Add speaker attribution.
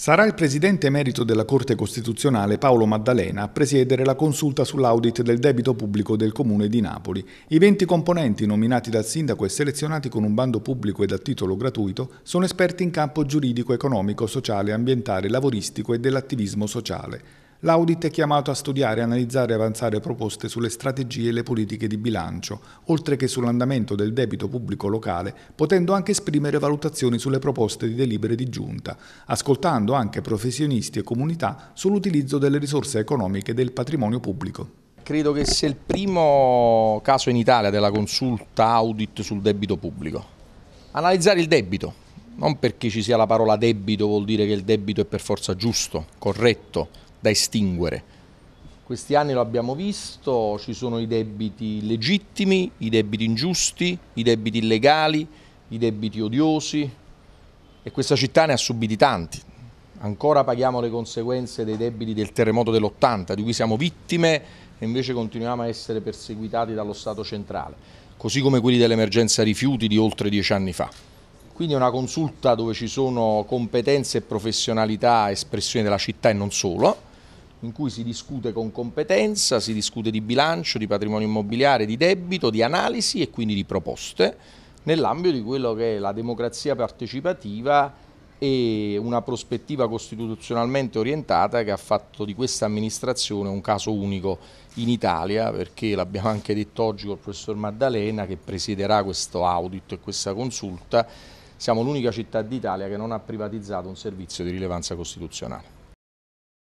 Speaker 1: Sarà il presidente emerito della Corte Costituzionale Paolo Maddalena a presiedere la consulta sull'audit del debito pubblico del Comune di Napoli. I 20 componenti nominati dal sindaco e selezionati con un bando pubblico e a titolo gratuito sono esperti in campo giuridico, economico, sociale, ambientale, lavoristico e dell'attivismo sociale. L'audit è chiamato a studiare, analizzare e avanzare proposte sulle strategie e le politiche di bilancio, oltre che sull'andamento del debito pubblico locale, potendo anche esprimere valutazioni sulle proposte di delibere di giunta, ascoltando anche professionisti e comunità sull'utilizzo delle risorse economiche del patrimonio pubblico.
Speaker 2: Credo che sia il primo caso in Italia della consulta audit sul debito pubblico. Analizzare il debito, non perché ci sia la parola debito vuol dire che il debito è per forza giusto, corretto, da estinguere. Questi anni lo abbiamo visto, ci sono i debiti legittimi, i debiti ingiusti, i debiti illegali, i debiti odiosi e questa città ne ha subiti tanti. Ancora paghiamo le conseguenze dei debiti del terremoto dell'80, di cui siamo vittime e invece continuiamo a essere perseguitati dallo Stato centrale, così come quelli dell'emergenza rifiuti di oltre dieci anni fa. Quindi è una consulta dove ci sono competenze e professionalità, espressione della città e non solo, in cui si discute con competenza, si discute di bilancio, di patrimonio immobiliare, di debito, di analisi e quindi di proposte nell'ambito di quello che è la democrazia partecipativa e una prospettiva costituzionalmente orientata che ha fatto di questa amministrazione un caso unico in Italia perché l'abbiamo anche detto oggi col professor Maddalena che presiederà questo audit e questa consulta siamo l'unica città d'Italia che non ha privatizzato un servizio di rilevanza costituzionale.